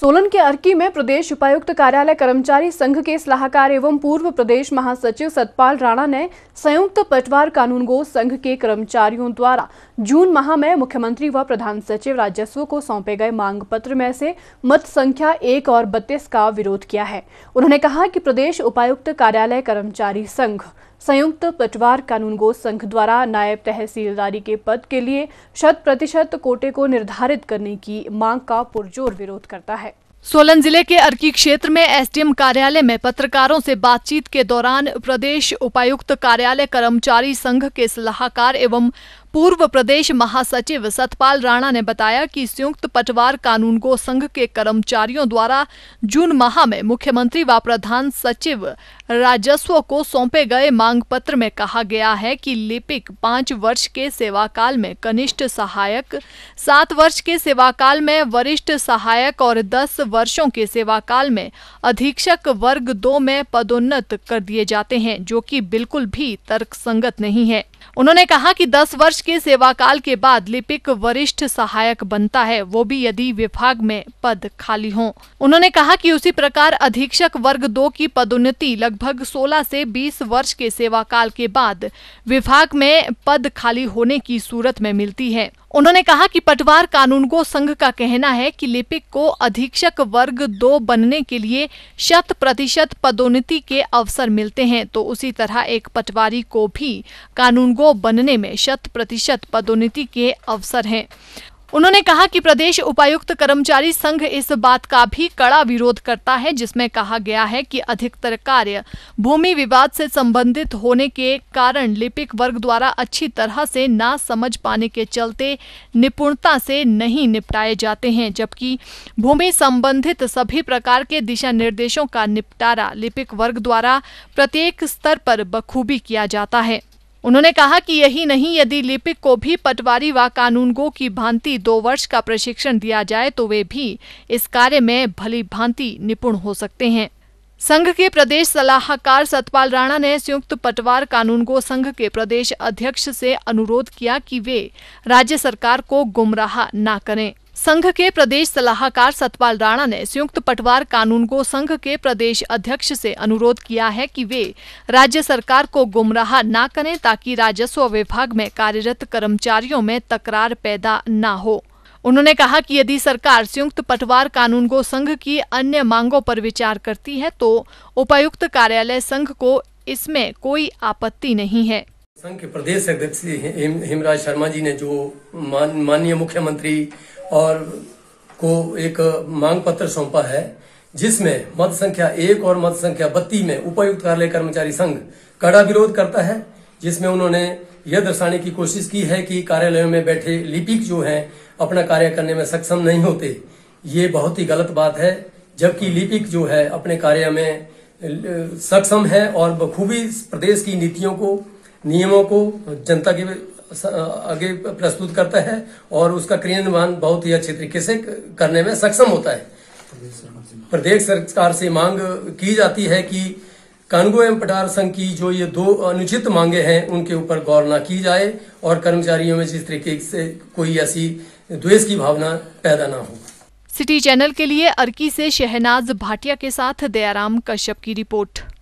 सोलन के अर्की में प्रदेश उपायुक्त कार्यालय कर्मचारी संघ के सलाहकार एवं पूर्व प्रदेश महासचिव सतपाल राणा ने संयुक्त पटवार कानून गो संघ के कर्मचारियों द्वारा जून माह में मुख्यमंत्री व प्रधान सचिव राजस्व को सौंपे गए मांग पत्र में से मत संख्या एक और बत्तीस का विरोध किया है उन्होंने कहा कि प्रदेश उपायुक्त कार्यालय कर्मचारी संघ संयुक्त पटवार कानून गो संघ द्वारा नायब तहसीलदारी के पद के लिए शत प्रतिशत कोटे को निर्धारित करने की मांग का पुरजोर विरोध करता है सोलन जिले के अर्की क्षेत्र में एसडीएम कार्यालय में पत्रकारों से बातचीत के दौरान प्रदेश उपायुक्त कार्यालय कर्मचारी संघ के सलाहकार एवं पूर्व प्रदेश महासचिव सतपाल राणा ने बताया कि संयुक्त पटवार कानून को संघ के कर्मचारियों द्वारा जून माह में मुख्यमंत्री व प्रधान सचिव राजस्व को सौंपे गए मांग पत्र में कहा गया है कि लिपिक पाँच वर्ष के सेवाकाल में कनिष्ठ सहायक सात वर्ष के सेवाकाल में वरिष्ठ सहायक और दस वर्षों के सेवाकाल में अधीक्षक वर्ग दो में पदोन्नत कर दिए जाते हैं जो कि बिल्कुल भी तर्कसंगत नहीं है उन्होंने कहा कि दस वर्ष वर्ष के सेवाकाल के बाद लिपिक वरिष्ठ सहायक बनता है वो भी यदि विभाग में पद खाली हो उन्होंने कहा कि उसी प्रकार अधीक्षक वर्ग दो की पदोन्नति लगभग 16 से 20 वर्ष के सेवाकाल के बाद विभाग में पद खाली होने की सूरत में मिलती है उन्होंने कहा कि पटवार कानूनगो संघ का कहना है कि लिपिक को अधीक्षक वर्ग दो बनने के लिए शत प्रतिशत पदोन्नति के अवसर मिलते हैं तो उसी तरह एक पटवारी को भी कानूनगो बनने में शत प्रतिशत पदोन्नति के अवसर हैं उन्होंने कहा कि प्रदेश उपायुक्त कर्मचारी संघ इस बात का भी कड़ा विरोध करता है जिसमें कहा गया है कि अधिकतर कार्य भूमि विवाद से संबंधित होने के कारण लिपिक वर्ग द्वारा अच्छी तरह से ना समझ पाने के चलते निपुणता से नहीं निपटाए जाते हैं जबकि भूमि संबंधित सभी प्रकार के दिशा निर्देशों का निपटारा लिपिक वर्ग द्वारा प्रत्येक स्तर पर बखूबी किया जाता है उन्होंने कहा कि यही नहीं यदि लिपिक को भी पटवारी व कानूनगो की भांति दो वर्ष का प्रशिक्षण दिया जाए तो वे भी इस कार्य में भली भांति निपुण हो सकते हैं संघ के प्रदेश सलाहकार सतपाल राणा ने संयुक्त पटवार कानूनगो संघ के प्रदेश अध्यक्ष से अनुरोध किया कि वे राज्य सरकार को गुमराह ना करें संघ के प्रदेश सलाहकार सतपाल राणा ने संयुक्त पटवार कानून को संघ के प्रदेश अध्यक्ष से अनुरोध किया है कि वे राज्य सरकार को गुमराह न करें ताकि राजस्व विभाग में कार्यरत कर्मचारियों में तकरार पैदा न हो उन्होंने कहा कि यदि सरकार संयुक्त पटवार कानून को संघ की अन्य मांगों पर विचार करती है तो उपायुक्त कार्यालय संघ को इसमें कोई आपत्ति नहीं है संघ के प्रदेश अध्यक्ष हिम, हिमराज शर्मा जी ने जो मान, माननीय मुख्यमंत्री और को एक मांग पत्र सौंपा है जिसमें मत संख्या एक और मत संख्या बत्ती में उपायुक्त कार्यालय कर्मचारी संघ कड़ा विरोध करता है जिसमें उन्होंने यह दर्शाने की कोशिश की है कि कार्यालयों में बैठे लिपिक जो हैं अपना कार्य करने में सक्षम नहीं होते ये बहुत ही गलत बात है जबकि लिपिक जो है अपने कार्य में सक्षम है और बखूबी प्रदेश की नीतियों को नियमों को जनता के आगे प्रस्तुत करता है और उसका क्रियान्वयन बहुत ही अच्छे तरीके से करने में सक्षम होता है प्रदेश सरकार से मांग की जाती है कि कानगो एवं पठार संघ की जो ये दो अनुचित मांगे हैं उनके ऊपर गौर ना की जाए और कर्मचारियों में जिस तरीके से कोई ऐसी द्वेष की भावना पैदा ना हो सिटी चैनल के लिए अर्की से शहनाज भाटिया के साथ दयाराम कश्यप की रिपोर्ट